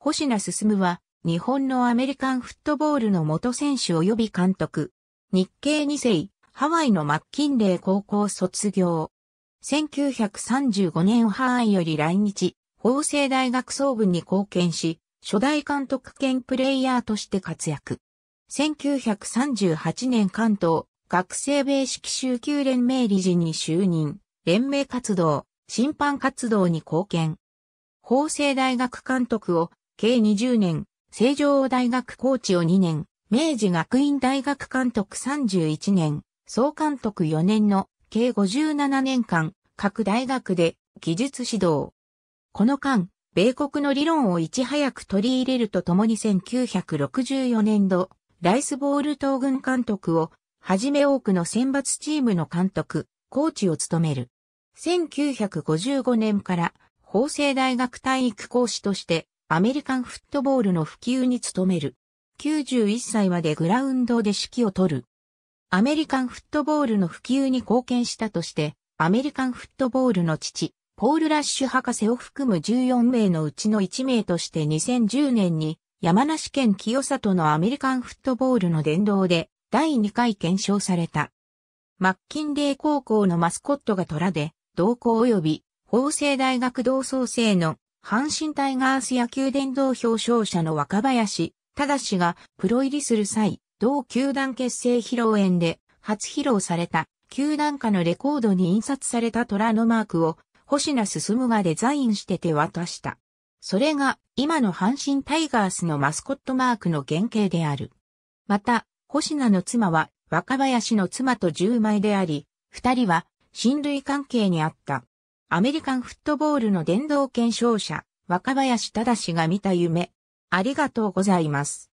星名進は、日本のアメリカンフットボールの元選手及び監督。日系二世、ハワイのマッキンレー高校卒業。1935年ハワイより来日、法政大学総部に貢献し、初代監督兼プレイヤーとして活躍。1938年関東、学生米式週級連盟理事に就任、連盟活動、審判活動に貢献。法政大学監督を計20年、成城大学コーチを2年、明治学院大学監督31年、総監督4年の計57年間、各大学で技術指導。この間、米国の理論をいち早く取り入れるとともに1964年度、ライスボール東軍監督を、はじめ多くの選抜チームの監督、コーチを務める。1955年から法政大学体育講師としてアメリカンフットボールの普及に努める。91歳までグラウンドで指揮を取る。アメリカンフットボールの普及に貢献したとして、アメリカンフットボールの父、ポール・ラッシュ博士を含む14名のうちの1名として2010年に山梨県清里のアメリカンフットボールの殿堂で第2回検証された。マッキンレー高校のマスコットが虎で、同校及び法政大学同窓生の阪神タイガース野球殿堂表彰者の若林、しがプロ入りする際、同球団結成披露宴で初披露された、球団下のレコードに印刷された虎のマークを、星名進がデザインして手渡した。それが、今の阪神タイガースのマスコットマークの原型である。また、星名の妻は、若林の妻と10枚であり、二人は、親類関係にあった。アメリカンフットボールの伝道検証者、若林正が見た夢。ありがとうございます。